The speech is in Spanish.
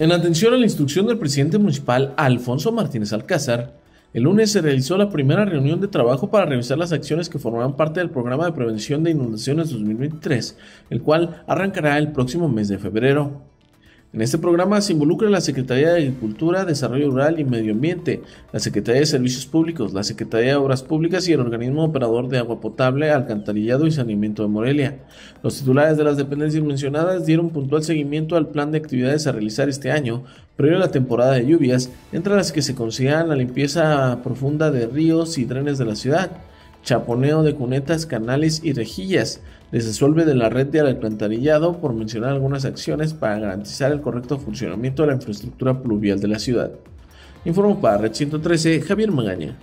En atención a la instrucción del presidente municipal Alfonso Martínez Alcázar, el lunes se realizó la primera reunión de trabajo para revisar las acciones que formarán parte del programa de prevención de inundaciones 2023, el cual arrancará el próximo mes de febrero. En este programa se involucra la Secretaría de Agricultura, Desarrollo Rural y Medio Ambiente, la Secretaría de Servicios Públicos, la Secretaría de Obras Públicas y el Organismo Operador de Agua Potable, Alcantarillado y Saneamiento de Morelia. Los titulares de las dependencias mencionadas dieron puntual seguimiento al plan de actividades a realizar este año, previo a la temporada de lluvias, entre las que se consideran la limpieza profunda de ríos y drenes de la ciudad, chaponeo de cunetas, canales y rejillas, disuelve de la red de alcantarillado, por mencionar algunas acciones para garantizar el correcto funcionamiento de la infraestructura pluvial de la ciudad. Informo para Red 113, Javier Magaña.